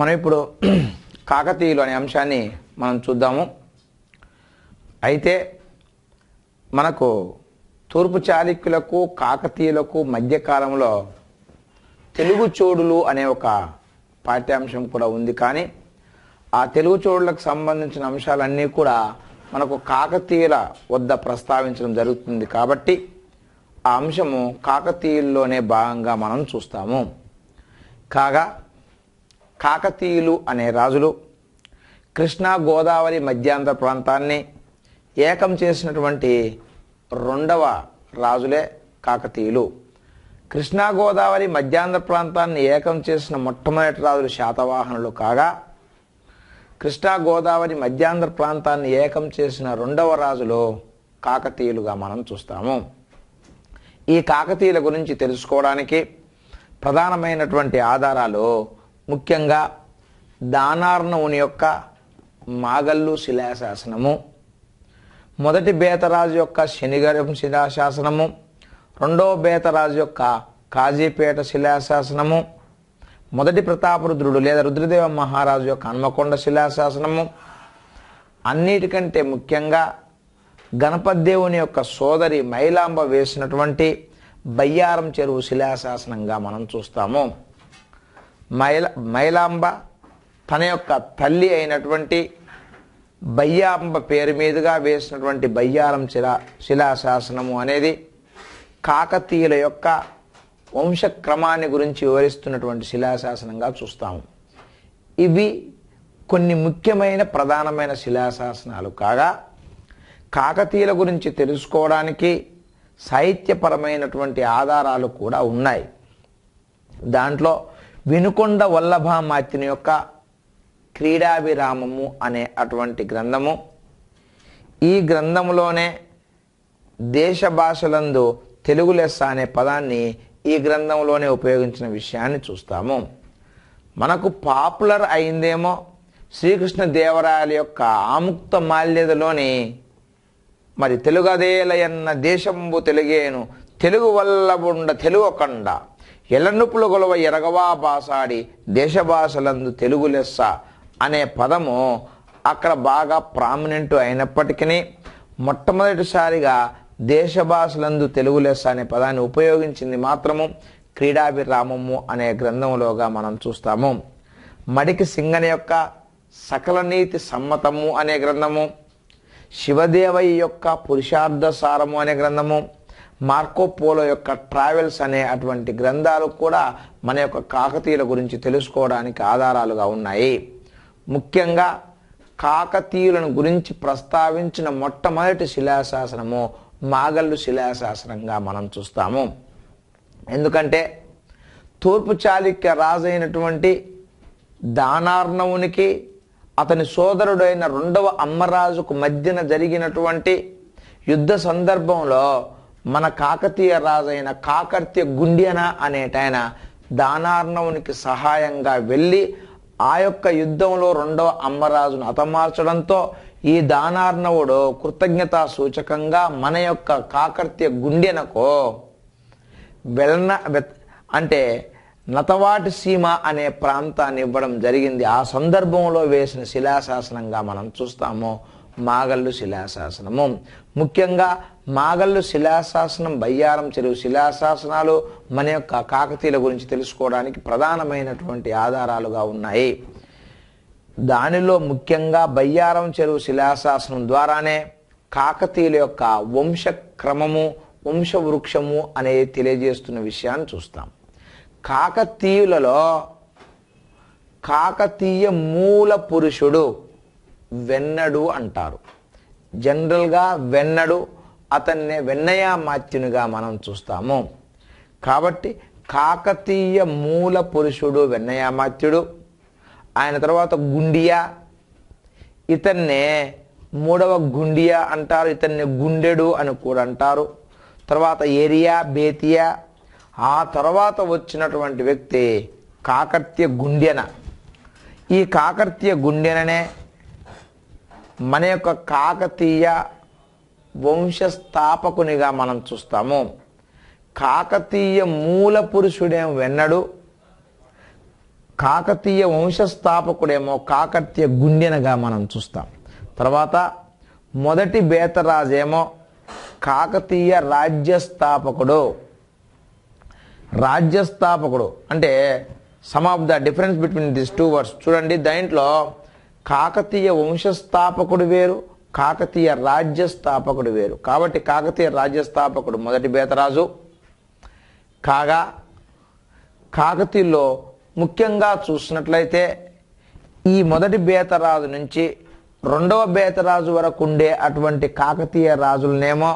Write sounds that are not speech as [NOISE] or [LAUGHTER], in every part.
మనం ఇప్పుడు [CLEARS THROAT] కాకతీయులు అనే అంశాన్ని మనం చూద్దాము అయితే మనకు తూర్పు చాళుక్యులకు కాకతీయులకు మధ్యకాలంలో తెలుగు చోడులు అనే ఒక పాఠ్యాంశం కూడా ఉంది కానీ ఆ తెలుగు చోడులకు సంబంధించిన అంశాలన్నీ కూడా మనకు కాకతీయుల వద్ద ప్రస్తావించడం జరుగుతుంది కాబట్టి ఆ అంశము కాకతీయుల్లోనే భాగంగా మనం చూస్తాము కాగా కాకతీయులు అనే రాజులు కృష్ణా గోదావరి మధ్యాంధ్ర ప్రాంతాన్ని ఏకం చేసినటువంటి రెండవ రాజులే కాకతీయులు కృష్ణా గోదావరి మధ్యాంధ్ర ప్రాంతాన్ని ఏకం చేసిన మొట్టమొదటి రాజులు శాతవాహనులు కాగా కృష్ణా గోదావరి మధ్యాంధ్ర ప్రాంతాన్ని ఏకం చేసిన రెండవ రాజులు కాకతీయులుగా మనం చూస్తాము ఈ కాకతీయుల గురించి తెలుసుకోవడానికి ప్రధానమైనటువంటి ఆధారాలు ముఖ్యంగా దానార్ణవుని యొక్క మాగల్లు శిలాశాసనము మొదటి బేతరాజు యొక్క శనిగరం శిలాశాసనము రెండవ బేతరాజు యొక్క కాజీపేట శిలాశాసనము మొదటి ప్రతాపరుద్రుడు లేదా రుద్రదేవ మహారాజు యొక్క హన్మకొండ శిలాశాసనము అన్నిటికంటే ముఖ్యంగా గణపతిదేవుని యొక్క సోదరి మైలాంబ వేసినటువంటి బయ్యారం చెరువు శిలాశాసనంగా మనం చూస్తాము మైల మైలాంబ తన యొక్క తల్లి అయినటువంటి బయ్యాంబ పేరు మీదుగా వేసినటువంటి బయ్యారం శిలా శిలాశాసనము అనేది కాకతీయుల యొక్క వంశక్రమాన్ని గురించి వివరిస్తున్నటువంటి శిలాశాసనంగా చూస్తాము ఇవి కొన్ని ముఖ్యమైన ప్రధానమైన శిలాశాసనాలు కాగా కాకతీయుల గురించి తెలుసుకోవడానికి సాహిత్యపరమైనటువంటి ఆధారాలు కూడా ఉన్నాయి దాంట్లో వినుకొండ వల్లభామాత్యుని యొక్క క్రీడావిరామము అనే అటువంటి గ్రంథము ఈ గ్రంథములోనే దేశ భాషలందు తెలుగు లెస్స అనే పదాన్ని ఈ గ్రంథంలోనే ఉపయోగించిన విషయాన్ని చూస్తాము మనకు పాపులర్ అయిందేమో శ్రీకృష్ణ దేవరాయల యొక్క ఆముక్త మాల్యదలోని మరి తెలుగదేలయన్న దేశంబు తెలుగేను తెలుగు వల్లబుండ కండ ఇళ్ళనుప్పులు గొలవ ఎరగవా బాసాడి దేశభాషలందు తెలుగు లెస్స అనే పదము అక్కడ బాగా ప్రామినెంట్ అయినప్పటికీ మొట్టమొదటిసారిగా దేశ భాషలందు తెలుగు లెస్స అనే పదాన్ని ఉపయోగించింది మాత్రము క్రీడాభిరామము అనే గ్రంథంలోగా మనం చూస్తాము మడికి సింగన యొక్క సకల నీతి సమ్మతము అనే గ్రంథము శివదేవయ్య యొక్క పురుషార్థ సారము అనే గ్రంథము మార్కో పోలో యొక్క ట్రావెల్స్ అనే అటువంటి గ్రంథాలు కూడా మన యొక్క కాకతీయుల గురించి తెలుసుకోవడానికి ఆధారాలుగా ఉన్నాయి ముఖ్యంగా కాకతీయులను గురించి ప్రస్తావించిన మొట్టమొదటి శిలాశాసనము మాగల్లు శిలాశాసనంగా మనం చూస్తాము ఎందుకంటే తూర్పు చాళుక్య రాజైనటువంటి దానార్ణవునికి అతని సోదరుడైన రెండవ అమ్మరాజుకు మధ్యన జరిగినటువంటి యుద్ధ సందర్భంలో మన కాకతీయ రాజైన కాకర్త్య గుండెన అనేటైన దానార్ణవునికి సహాయంగా వెళ్ళి ఆ యొక్క యుద్ధంలో రెండవ అమ్మరాజును హతమార్చడంతో ఈ దానార్ణవుడు కృతజ్ఞతా సూచకంగా మన యొక్క కాకర్త్య గుండెనకు వెళ్ళన అంటే నతవాటి సీమ అనే ప్రాంతాన్ని ఇవ్వడం జరిగింది ఆ సందర్భంలో వేసిన శిలాశాసనంగా మనం చూస్తాము మాగల్లు శిలాశాసనము ముఖ్యంగా మాగల్లు శిలాశాసనం బయ్యారం చెరువు శిలాశాసనాలు మన యొక్క కాకతీయుల గురించి తెలుసుకోవడానికి ప్రధానమైనటువంటి ఆధారాలుగా ఉన్నాయి దానిలో ముఖ్యంగా బయ్యారం చెరువు శిలాశాసనం ద్వారానే కాకతీయుల యొక్క వంశక్రమము వంశవృక్షము అనేది తెలియజేస్తున్న విషయాన్ని చూస్తాం కాకతీయులలో కాకతీయ మూల పురుషుడు వెన్నడు అంటారు జనరల్గా వెన్నడు అతన్నే వెన్నయ మాత్యునిగా మనం చూస్తాము కాబట్టి కాకతీయ మూల పురుషుడు వెన్నయామాత్యుడు ఆయన తర్వాత గుండియా ఇతన్నే మూడవ గుండియా అంటారు ఇతన్ని గుండెడు అని కూడా అంటారు తర్వాత ఏరియా బేతియా ఆ తర్వాత వచ్చినటువంటి వ్యక్తి కాకర్త్య గుండెన ఈ కాకర్త్య గుండెననే మన యొక్క కాకతీయ వంశస్థాపకునిగా మనం చూస్తాము కాకతీయ మూల పురుషుడేం వెన్నడు కాకతీయ వంశస్థాపకుడేమో కాకతీయ గుండెనగా మనం చూస్తాం తర్వాత మొదటి బేతరాజేమో కాకతీయ రాజ్యస్థాపకుడు రాజ్యస్థాపకుడు అంటే sum of the difference between this two words చూడండి దాంట్లో కాకతీయ వంశస్థాపకుడు వేరు కాకతీయ రాజ్యస్థాపకుడు వేరు కాబట్టి కాకతీయ రాజ్యస్థాపకుడు మొదటి బేతరాజు కాగా కాకతీయుల్లో ముఖ్యంగా చూసినట్లయితే ఈ మొదటి బేతరాజు నుంచి రెండవ బేతరాజు వరకు ఉండే అటువంటి కాకతీయ రాజులనేమో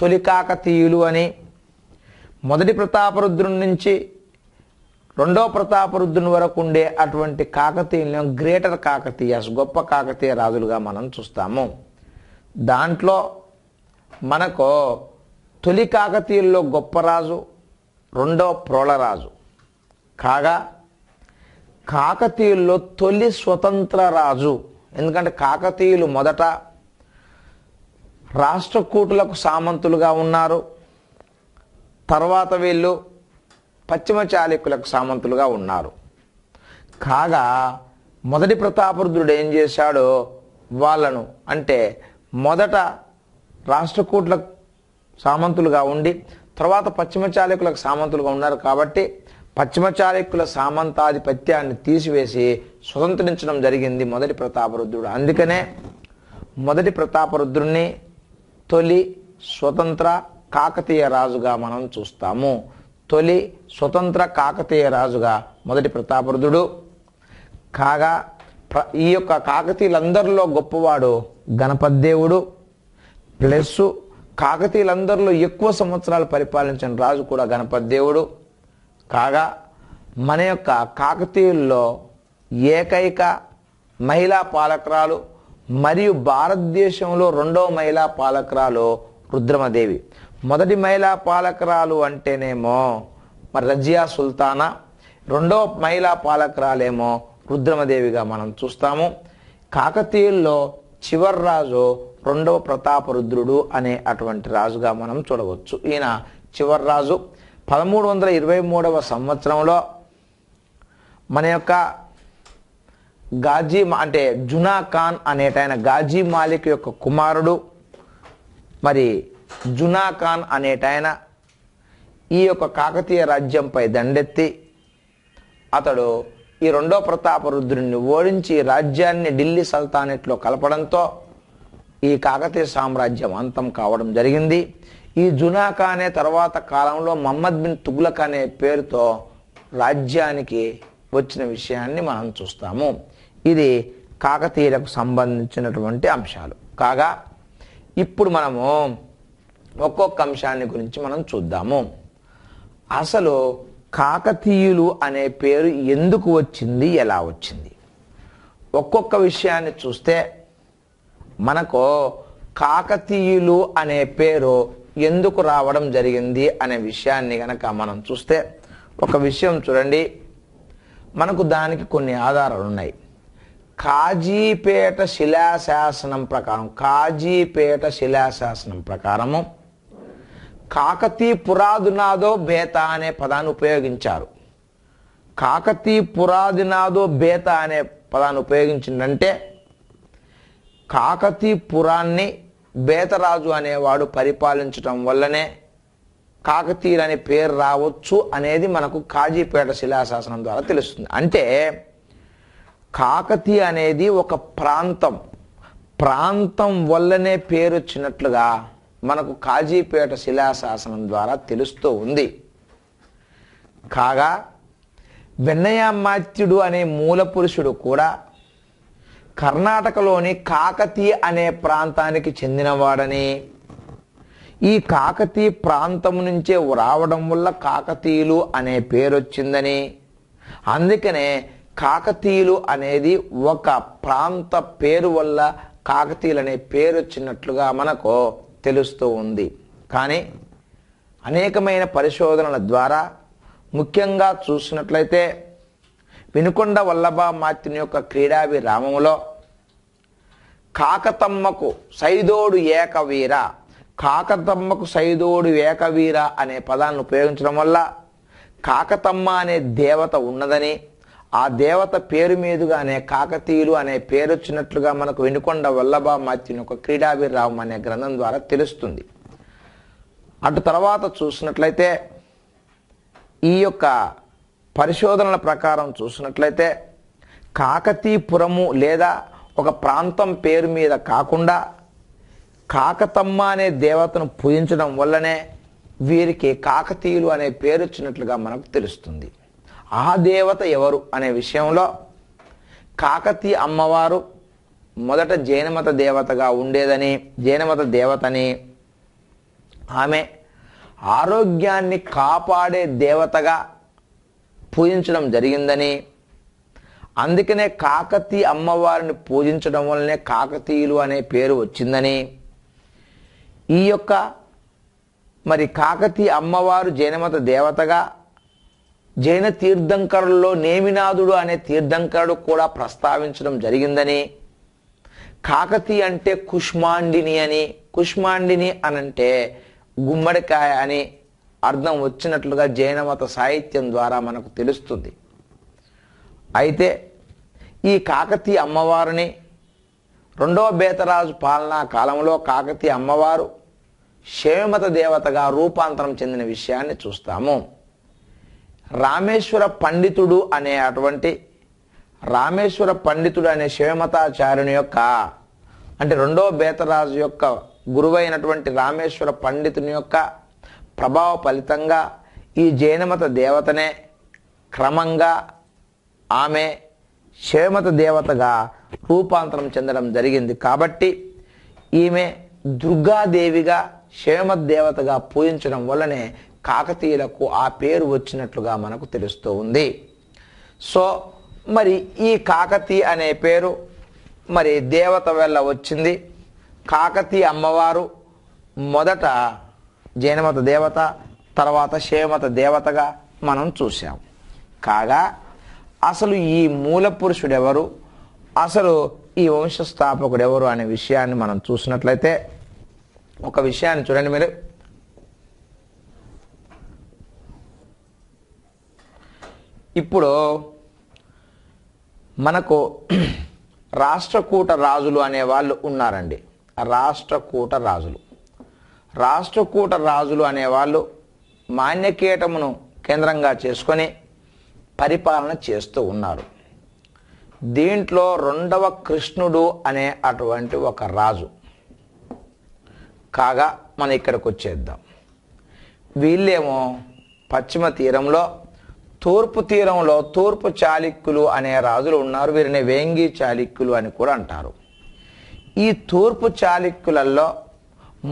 తొలి కాకతీయులు అని మొదటి ప్రతాపరుద్రుని నుంచి రెండో ప్రతాపరుద్రుని వరకు ఉండే అటువంటి కాకతీయులను గ్రేటర్ కాకతీయస్ గొప్ప కాకతీయ రాజులుగా మనం చూస్తాము దాంట్లో మనకు తొలి కాకతీయుల్లో గొప్ప రాజు రెండో ప్రోళరాజు కాగా కాకతీయుల్లో తొలి స్వతంత్ర రాజు ఎందుకంటే కాకతీయులు మొదట రాష్ట్రకూటులకు సామంతులుగా ఉన్నారు తర్వాత వీళ్ళు పశ్చిమ చాళుక్యులకు సామంతులుగా ఉన్నారు కాగా మొదటి ప్రతాపరుద్రుడు ఏం చేశాడో వాళ్ళను అంటే మొదట రాష్ట్రకూట్లకు సామంతులుగా ఉండి తర్వాత పశ్చిమ చాళుక్యులకు సామంతులుగా ఉన్నారు కాబట్టి పశ్చిమ చాళుక్యుల సామంతాధిపత్యాన్ని తీసివేసి స్వతంత్రించడం జరిగింది మొదటి ప్రతాపరుద్రుడు అందుకనే మొదటి ప్రతాపరుద్రుణ్ణి తొలి స్వతంత్ర కాకతీయ రాజుగా మనం చూస్తాము తొలి స్వతంత్ర కాకతీయ రాజుగా మొదటి ప్రతాపరుదుడు కాగా ఈ యొక్క కాకతీయులందరిలో గొప్పవాడు గణపతి దేవుడు ప్లస్ కాకతీయులందరిలో ఎక్కువ సంవత్సరాలు పరిపాలించిన రాజు కూడా గణపతి దేవుడు కాగా మన యొక్క కాకతీయుల్లో ఏకైక మహిళా పాలకురాలు మరియు భారతదేశంలో రెండవ మహిళా పాలకురాలు రుద్రమదేవి మొదటి మహిళా పాలకురాలు అంటేనేమో మరి రజియా సుల్తానా రెండవ మహిళా పాలకురాలేమో రుద్రమదేవిగా మనం చూస్తాము కాకతీయుల్లో చివరి రాజు రెండవ ప్రతాపరుద్రుడు అనే అటువంటి రాజుగా మనం చూడవచ్చు ఈయన చివరి రాజు పదమూడు వందల ఇరవై మూడవ సంవత్సరంలో మన యొక్క గాజీ అంటే జునా ఖాన్ అనేటైన గాజీ మాలిక్ యొక్క కుమారుడు మరి జునా ఖాన్ అనేటాయన ఈ యొక్క కాకతీయ రాజ్యంపై దండెత్తి అతడు ఈ రెండో ప్రతాపరుద్రుణ్ణి ఓడించి రాజ్యాన్ని ఢిల్లీ సల్తానెట్లో కలపడంతో ఈ కాకతీయ సామ్రాజ్యం అంతం కావడం జరిగింది ఈ జునాకానే తర్వాత కాలంలో మహమ్మద్ బిన్ తుగ్లక్ అనే పేరుతో రాజ్యానికి వచ్చిన విషయాన్ని మనం చూస్తాము ఇది కాకతీయులకు సంబంధించినటువంటి అంశాలు కాగా ఇప్పుడు మనము ఒక్కొక్క అంశాన్ని గురించి మనం చూద్దాము అసలు కాకతీయులు అనే పేరు ఎందుకు వచ్చింది ఎలా వచ్చింది ఒక్కొక్క విషయాన్ని చూస్తే మనకు కాకతీయులు అనే పేరు ఎందుకు రావడం జరిగింది అనే విషయాన్ని కనుక మనం చూస్తే ఒక విషయం చూడండి మనకు దానికి కొన్ని ఆధారాలు ఉన్నాయి కాజీపేట శిలాశాసనం ప్రకారం కాజీపేట శిలాశాసనం ప్రకారము కాకతీ పురాదునాదో బేత అనే పదాన్ని ఉపయోగించారు కాకతీ పురాదినాదో బేత అనే పదాన్ని ఉపయోగించిందంటే కాకతీ పురాన్ని బేతరాజు అనేవాడు పరిపాలించటం వల్లనే కాకతీయులనే అనే పేరు రావచ్చు అనేది మనకు కాజీపేట శిలాశాసనం ద్వారా తెలుస్తుంది అంటే కాకతీ అనేది ఒక ప్రాంతం ప్రాంతం వల్లనే పేరు వచ్చినట్లుగా మనకు కాజీపేట శిలాశాసనం ద్వారా తెలుస్తూ ఉంది కాగా వెన్నయామాత్యుడు అనే మూల పురుషుడు కూడా కర్ణాటకలోని కాకతీ అనే ప్రాంతానికి చెందినవాడని ఈ కాకతీ ప్రాంతం నుంచే రావడం వల్ల కాకతీయులు అనే పేరు వచ్చిందని అందుకనే కాకతీయులు అనేది ఒక ప్రాంత పేరు వల్ల కాకతీయులు అనే పేరు వచ్చినట్లుగా మనకు తెలుస్తూ ఉంది కానీ అనేకమైన పరిశోధనల ద్వారా ముఖ్యంగా చూసినట్లయితే వినుకొండ వల్లభా మార్తిని యొక్క క్రీడావి రామములో కాకతమ్మకు సైదోడు ఏకవీర కాకతమ్మకు సైదోడు ఏకవీర అనే పదాన్ని ఉపయోగించడం వల్ల కాకతమ్మ అనే దేవత ఉన్నదని ఆ దేవత పేరు మీదుగానే కాకతీయులు అనే పేరు వచ్చినట్లుగా మనకు వెనుకొండ వల్లభామాత్యుని ఒక క్రీడాభిరామం అనే గ్రంథం ద్వారా తెలుస్తుంది అటు తర్వాత చూసినట్లయితే ఈ యొక్క పరిశోధనల ప్రకారం చూసినట్లయితే కాకతీపురము లేదా ఒక ప్రాంతం పేరు మీద కాకుండా కాకతమ్మ అనే దేవతను పూజించడం వల్లనే వీరికి కాకతీయులు అనే పేరు వచ్చినట్లుగా మనకు తెలుస్తుంది ఆ దేవత ఎవరు అనే విషయంలో కాకతీయ అమ్మవారు మొదట జైనమత దేవతగా ఉండేదని జైనమత దేవతని ఆమె ఆరోగ్యాన్ని కాపాడే దేవతగా పూజించడం జరిగిందని అందుకనే కాకతీ అమ్మవారిని పూజించడం వల్లనే కాకతీయులు అనే పేరు వచ్చిందని ఈ యొక్క మరి కాకతీ అమ్మవారు జైనమత దేవతగా జైన తీర్థంకరుల్లో నేమినాథుడు అనే తీర్థంకరుడు కూడా ప్రస్తావించడం జరిగిందని కాకతి అంటే కుష్మాండిని అని కుష్మాండిని అనంటే గుమ్మడికాయ అని అర్థం వచ్చినట్లుగా జైన మత సాహిత్యం ద్వారా మనకు తెలుస్తుంది అయితే ఈ కాకతీయ అమ్మవారిని రెండవ బేతరాజు పాలనా కాలంలో కాకతీయ అమ్మవారు శైవమత దేవతగా రూపాంతరం చెందిన విషయాన్ని చూస్తాము రామేశ్వర పండితుడు అనే అటువంటి రామేశ్వర పండితుడు అనే శివమతాచార్యుని యొక్క అంటే రెండో బేతరాజు యొక్క గురువైనటువంటి రామేశ్వర పండితుని యొక్క ప్రభావ ఫలితంగా ఈ జైనమత దేవతనే క్రమంగా ఆమె శివమత దేవతగా రూపాంతరం చెందడం జరిగింది కాబట్టి ఈమె దుర్గాదేవిగా శివమత దేవతగా పూజించడం వల్లనే కాకతీయులకు ఆ పేరు వచ్చినట్లుగా మనకు తెలుస్తూ ఉంది సో మరి ఈ కాకతీ అనే పేరు మరి దేవత వల్ల వచ్చింది కాకతీ అమ్మవారు మొదట జైనమత దేవత తర్వాత శైవమత దేవతగా మనం చూసాం కాగా అసలు ఈ మూల పురుషుడెవరు అసలు ఈ వంశస్థాపకుడు ఎవరు అనే విషయాన్ని మనం చూసినట్లయితే ఒక విషయాన్ని చూడండి మీరు ఇప్పుడు మనకు రాష్ట్రకూట రాజులు అనే వాళ్ళు ఉన్నారండి రాష్ట్రకూట రాజులు రాష్ట్రకూట రాజులు అనేవాళ్ళు మాన్యకీటమును కేంద్రంగా చేసుకొని పరిపాలన చేస్తూ ఉన్నారు దీంట్లో రెండవ కృష్ణుడు అనే అటువంటి ఒక రాజు కాగా మనం ఇక్కడికి వచ్చేద్దాం వీళ్ళేమో పశ్చిమ తీరంలో తూర్పు తీరంలో తూర్పు చాళుక్యులు అనే రాజులు ఉన్నారు వీరిని వేంగి చాళుక్యులు అని కూడా అంటారు ఈ తూర్పు చాళుక్యులలో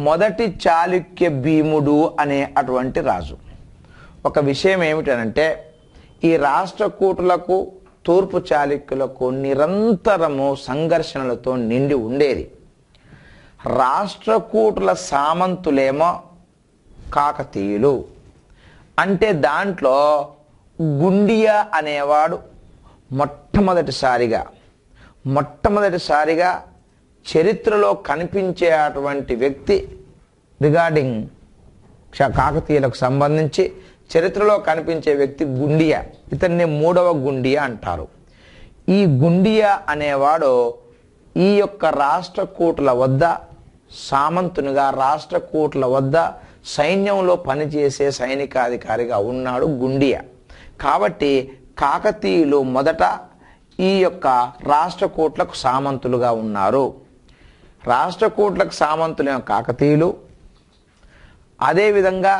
మొదటి చాళుక్య భీముడు అనే అటువంటి రాజు ఒక విషయం ఏమిటనంటే ఈ రాష్ట్రకూటులకు తూర్పు చాళుక్యులకు నిరంతరము సంఘర్షణలతో నిండి ఉండేది రాష్ట్రకూటుల సామంతులేమో కాకతీయులు అంటే దాంట్లో గుండియా అనేవాడు మొట్టమొదటిసారిగా మొట్టమొదటిసారిగా చరిత్రలో కనిపించే అటువంటి వ్యక్తి రిగార్డింగ్ కాకతీయులకు సంబంధించి చరిత్రలో కనిపించే వ్యక్తి గుండియా ఇతన్ని మూడవ గుండియా అంటారు ఈ గుండియా అనేవాడు ఈ యొక్క రాష్ట్రకూటుల వద్ద సామంతునిగా రాష్ట్రకూటుల వద్ద సైన్యంలో పనిచేసే సైనికాధికారిగా ఉన్నాడు గుండియా కాబట్టి కాకతీయులు మొదట ఈ యొక్క రాష్ట్రకూట్లకు సామంతులుగా ఉన్నారు రాష్ట్రకూట్లకు సామంతులైన కాకతీయులు అదేవిధంగా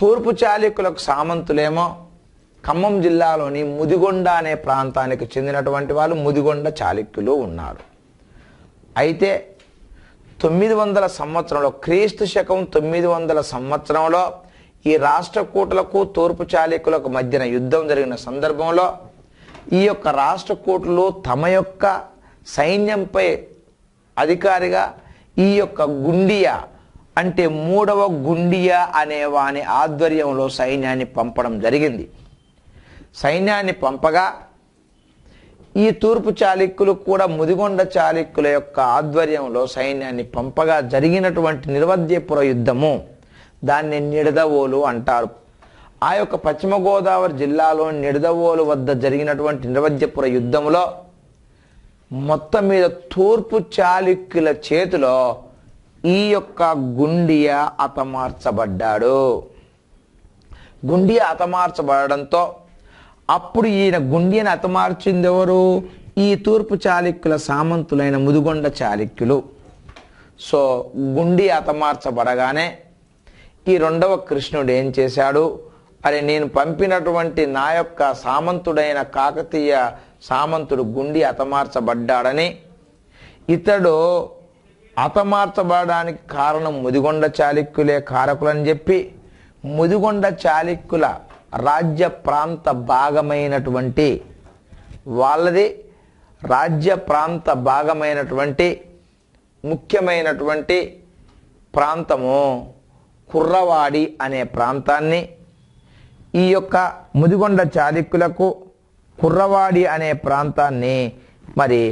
తూర్పు చాళుక్యులకు సామంతులేమో ఖమ్మం జిల్లాలోని ముదిగొండ అనే ప్రాంతానికి చెందినటువంటి వాళ్ళు ముదిగొండ చాళుక్యులు ఉన్నారు అయితే తొమ్మిది వందల సంవత్సరంలో క్రీస్తు శకం తొమ్మిది వందల సంవత్సరంలో ఈ రాష్ట్ర కూటలకు తూర్పు చాలీకులకు మధ్యన యుద్ధం జరిగిన సందర్భంలో ఈ యొక్క రాష్ట్ర కూటలు తమ యొక్క సైన్యంపై అధికారిగా ఈ యొక్క గుండియా అంటే మూడవ గుండియా అనే వాని ఆధ్వర్యంలో సైన్యాన్ని పంపడం జరిగింది సైన్యాన్ని పంపగా ఈ తూర్పు చాళుక్యులు కూడా ముదిగొండ చాళుక్యుల యొక్క ఆధ్వర్యంలో సైన్యాన్ని పంపగా జరిగినటువంటి నిర్వధ్యపుర యుద్ధము దాన్ని నిడదవోలు అంటారు ఆ యొక్క పశ్చిమ గోదావరి జిల్లాలో నిడదవోలు వద్ద జరిగినటువంటి నిరవధ్యపుర యుద్ధంలో మొత్తం మీద తూర్పు చాళుక్యుల చేతిలో ఈ యొక్క గుండియ అతమార్చబడ్డాడు గుండియ అతమార్చబడడంతో అప్పుడు ఈయన గుండియను అతమార్చింది ఎవరు ఈ తూర్పు చాళుక్యుల సామంతులైన ముదుగొండ చాళుక్యులు సో గుండి అతమార్చబడగానే ఈ రెండవ కృష్ణుడు ఏం చేశాడు అని నేను పంపినటువంటి నా యొక్క సామంతుడైన కాకతీయ సామంతుడు గుండి అతమార్చబడ్డాడని ఇతడు అతమార్చబడడానికి కారణం ముదిగొండ చాళుక్యులే కారకులని చెప్పి ముదిగొండ చాళుక్యుల రాజ్య ప్రాంత భాగమైనటువంటి వాళ్ళది రాజ్య ప్రాంత భాగమైనటువంటి ముఖ్యమైనటువంటి ప్రాంతము కుర్రవాడి అనే ప్రాంతాన్ని ఈ యొక్క ముదిగొండ చారికులకు కుర్రవాడి అనే ప్రాంతాన్ని మరి